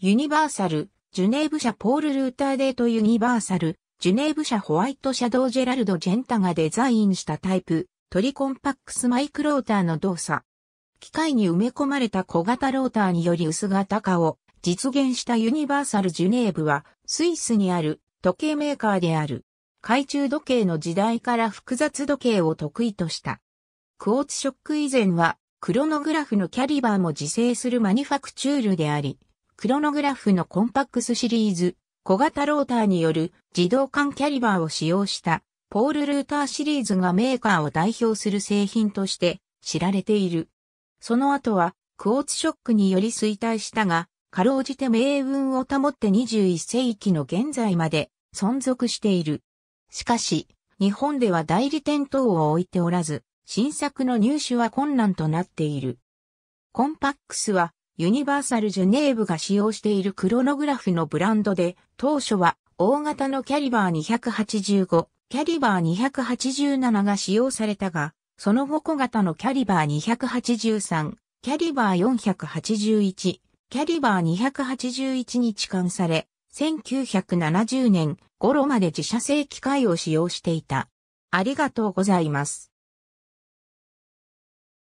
ユニバーサル、ジュネーブ社ポール・ルーターデートユニバーサル、ジュネーブ社ホワイトシャドウジェラルド・ジェンタがデザインしたタイプ、トリコンパックスマイクローターの動作。機械に埋め込まれた小型ローターにより薄型化を実現したユニバーサル・ジュネーブは、スイスにある時計メーカーである。懐中時計の時代から複雑時計を得意とした。クォーツショック以前は、クロノグラフのキャリバーも自生するマニファクチュールであり、クロノグラフのコンパックスシリーズ、小型ローターによる自動間キャリバーを使用したポールルーターシリーズがメーカーを代表する製品として知られている。その後はクォーツショックにより衰退したが、かろうじて命運を保って21世紀の現在まで存続している。しかし、日本では代理店等を置いておらず、新作の入手は困難となっている。コンパックスはユニバーサルジュネーブが使用しているクロノグラフのブランドで、当初は大型のキャリバー285、キャリバー287が使用されたが、その後小型のキャリバー283、キャリバー481、キャリバー281に置換され、1970年頃まで自社製機械を使用していた。ありがとうございます。